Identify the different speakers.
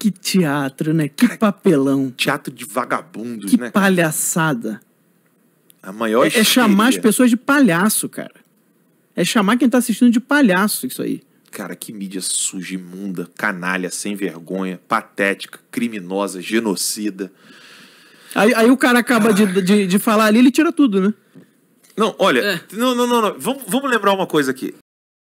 Speaker 1: que teatro, né? Que Cara, papelão. Teatro de vagabundos, que né? Que palhaçada.
Speaker 2: A maior é, é chamar as pessoas
Speaker 3: de palhaço, cara. É chamar quem tá assistindo de palhaço isso aí.
Speaker 2: Cara, que mídia suja, imunda, canalha, sem vergonha, patética, criminosa, genocida. Aí, aí o cara acaba de,
Speaker 4: ah.
Speaker 5: de, de falar ali, ele tira tudo, né? Não, olha, é. não, não, não, não. Vamos, vamos lembrar uma coisa aqui.